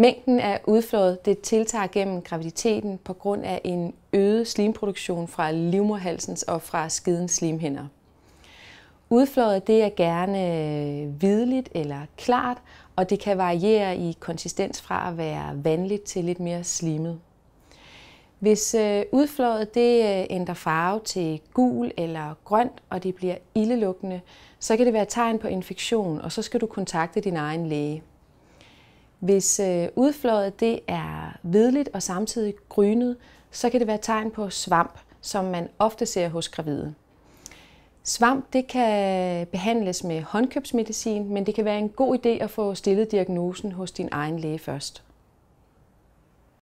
Mængden af udflåd det tiltager gennem graviditeten på grund af en øget slimproduktion fra livmorhalsens og fra skidens slimhinder. Udflået det er gerne øh, hvidligt eller klart, og det kan variere i konsistens fra at være vandligt til lidt mere slimet. Hvis øh, udflået det øh, ændrer farve til gul eller grønt, og det bliver ildelukkende, så kan det være tegn på infektion, og så skal du kontakte din egen læge. Hvis øh, det er hvidligt og samtidig grynet, så kan det være tegn på svamp, som man ofte ser hos gravide. Svamp det kan behandles med håndkøbsmedicin, men det kan være en god idé at få stillet diagnosen hos din egen læge først.